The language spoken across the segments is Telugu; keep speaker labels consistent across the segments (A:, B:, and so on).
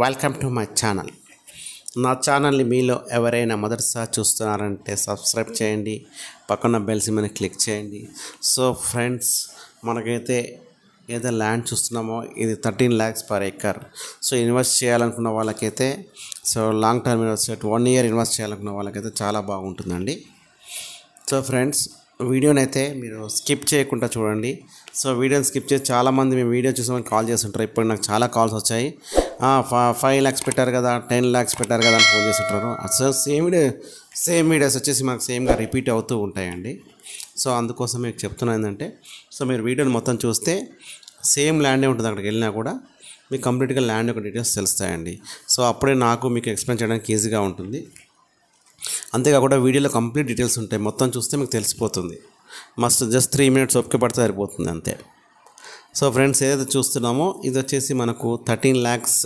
A: వెల్కమ్ టు మై ఛానల్ నా ఛానల్ని మీలో ఎవరైనా మొదటిసారి చూస్తున్నారంటే సబ్స్క్రైబ్ చేయండి పక్కన బెల్స్ మీద క్లిక్ చేయండి సో ఫ్రెండ్స్ మనకైతే ఏదో ల్యాండ్ చూస్తున్నామో ఇది thirteen lakhs per acre so invest చేయాలనుకున్న వాళ్ళకైతే so long term invest one year invest చేయాలనుకున్న వాళ్ళకైతే చాలా బాగుంటుందండి సో ఫ్రెండ్స్ వీడియోనైతే మీరు స్కిప్ చేయకుండా చూడండి సో వీడియోని స్కిప్ చేసి చాలామంది మేము వీడియో చూసామని కాల్ చేస్తుంటారు ఇప్పుడు నాకు చాలా కాల్స్ వచ్చాయి ఫైవ్ ల్యాక్స్ పెట్టారు కదా టెన్ ల్యాక్స్ పెట్టారు కదా అని ఫోన్ చేస్తుంటారు అసలు సేమ్ డే సేమ్ వీడియోస్ వచ్చేసి మాకు సేమ్గా రిపీట్ అవుతూ ఉంటాయండి సో అందుకోసం మీకు చెప్తున్నా ఏంటంటే సో మీరు వీడియోని మొత్తం చూస్తే సేమ్ ల్యాండే ఉంటుంది అక్కడికి వెళ్ళినా కూడా మీకు కంప్లీట్గా ల్యాండ్ యొక్క డీటెయిల్స్ తెలుస్తాయండి సో అప్పుడే నాకు మీకు ఎక్స్ప్లెయిన్ చేయడానికి ఈజీగా ఉంటుంది అంతేకాకుండా వీడియోలో కంప్లీట్ డీటెయిల్స్ ఉంటాయి మొత్తం చూస్తే మీకు తెలిసిపోతుంది మస్ట్ జస్ట్ త్రీ మినిట్స్ ఒప్పుకే పడితే సరిపోతుంది అంతే సో ఫ్రెండ్స్ ఏదైతే చూస్తున్నామో ఇది వచ్చేసి మనకు thirteen lakhs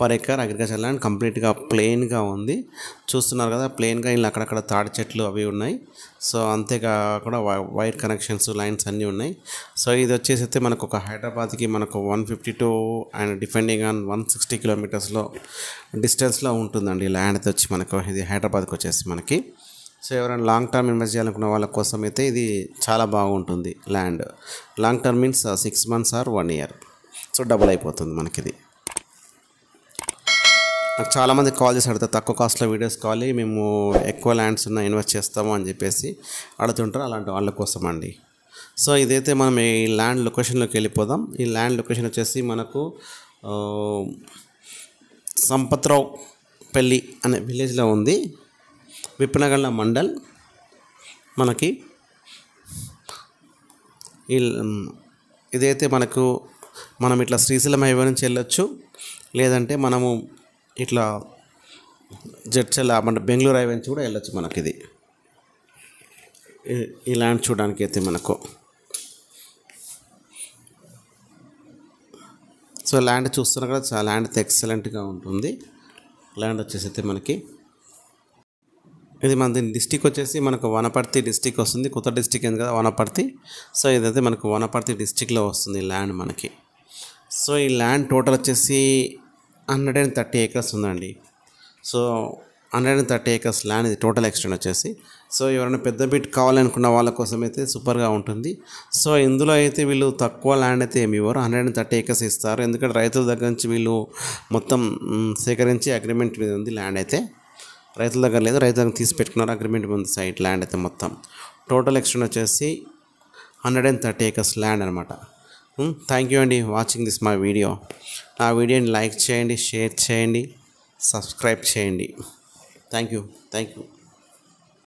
A: per acre agriculture land కంప్లీట్గా ప్లెయిన్గా ఉంది చూస్తున్నారు కదా ప్లెయిన్గా ఇలా అక్కడక్కడ తాడి చెట్లు అవి ఉన్నాయి సో అంతేకాకుండా వైర్ కనెక్షన్స్ లైన్స్ అన్నీ ఉన్నాయి సో ఇది వచ్చేసి అయితే మనకు ఒక హైదరాబాద్కి మనకు one fifty two and depending on one sixty కిలోమీటర్స్లో డిస్టెన్స్లో ఉంటుందండి ల్యాండ్ అయితే వచ్చి మనకు ఇది హైదరాబాద్కి వచ్చేసి మనకి సో ఎవరైనా లాంగ్ టర్మ్ ఇన్వెస్ట్ చేయాలనుకున్న వాళ్ళ కోసం అయితే ఇది చాలా బాగుంటుంది land long term means six months or one year so double అయిపోతుంది మనకి ఇది నాకు చాలామంది కాల్ చేసి అడుగుతారు తక్కువ కాస్ట్లో వీడియోస్ కావాలి మేము ఎక్కువ ల్యాండ్స్ ఉన్న ఇన్వెస్ట్ చేస్తాము అని చెప్పేసి అడుగుతుంటారు అలాంటి వాళ్ళ కోసం అండి సో ఇదైతే మనం ఈ ల్యాండ్ లొకేషన్లోకి వెళ్ళిపోదాం ఈ ల్యాండ్ లొకేషన్ వచ్చేసి మనకు సంపత్రావు పెళ్ళి అనే విలేజ్లో ఉంది విప్పనగళ్ళ మండల్ మనకి ఇదైతే మనకు మనం ఇట్లా శ్రీశైలం హైవే నుంచి వెళ్ళొచ్చు లేదంటే మనము ఇట్లా జడ్చల్ల మన బెంగళూరు హైవే నుంచి కూడా వెళ్ళొచ్చు మనకి ఇది ఈ ల్యాండ్ చూడడానికి అయితే మనకు సో ల్యాండ్ చూస్తున్నా కదా ల్యాండ్ అయితే ఎక్సలెంట్గా ఉంటుంది ల్యాండ్ వచ్చేసి అయితే మనకి ఇది మన డిస్టిక్ వచ్చేసి మనకు వనపర్తి డిస్టిక్ వస్తుంది కొత్త డిస్టిక్ ఏంది కదా వనపర్తి సో ఇదైతే మనకు వనపర్తి డిస్టిక్లో వస్తుంది ల్యాండ్ మనకి సో ఈ ల్యాండ్ టోటల్ వచ్చేసి హండ్రెడ్ అండ్ థర్టీ ఏకర్స్ ఉందండి so hundred and thirty acres land ఇది టోటల్ ఎక్స్టెండ్ వచ్చేసి సో ఎవరైనా పెద్ద బిట్ కావాలనుకున్న వాళ్ళ కోసం అయితే సూపర్గా ఉంటుంది సో ఇందులో అయితే వీళ్ళు తక్కువ ల్యాండ్ అయితే ఏమి ఇవ్వరు హండ్రెడ్ అండ్ థర్టీ ఏకర్స్ ఇస్తారు ఎందుకంటే రైతుల దగ్గర నుంచి వీళ్ళు మొత్తం సేకరించి అగ్రిమెంట్ మీద ఉంది ల్యాండ్ అయితే రైతుల దగ్గర లేదు రైతు దగ్గర తీసి పెట్టుకున్నారు అగ్రిమెంట్ ఉంది సైట్ ల్యాండ్ అయితే మొత్తం టోటల్ ఎక్స్టెండ్ వచ్చేసి hundred and thirty acres land అనమాట థ్యాంక్ యూ అండి వాచింగ్ దిస్ మై వీడియో నా వీడియోని లైక్ చేయండి షేర్ చేయండి సబ్స్క్రైబ్ చేయండి థ్యాంక్ యూ థ్యాంక్ యూ